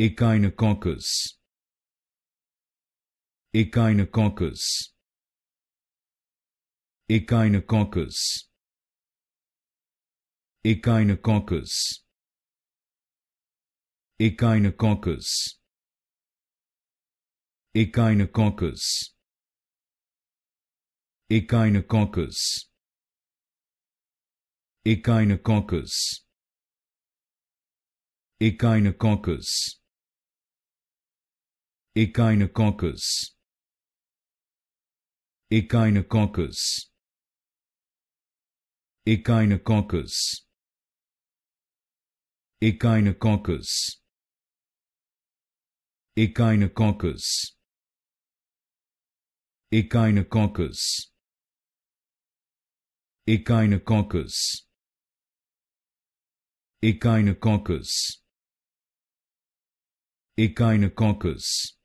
Echinococcus Echinococcus Echinococcus Echinococcus Echinococcus Echinococcus Echinococcus Echinococcus Echinococcus Echinococcus. Echinococcus. Echinococcus. Echinococcus. Echinococcus. Echinococcus. Echinococcus. Echinococcus. Echinococcus.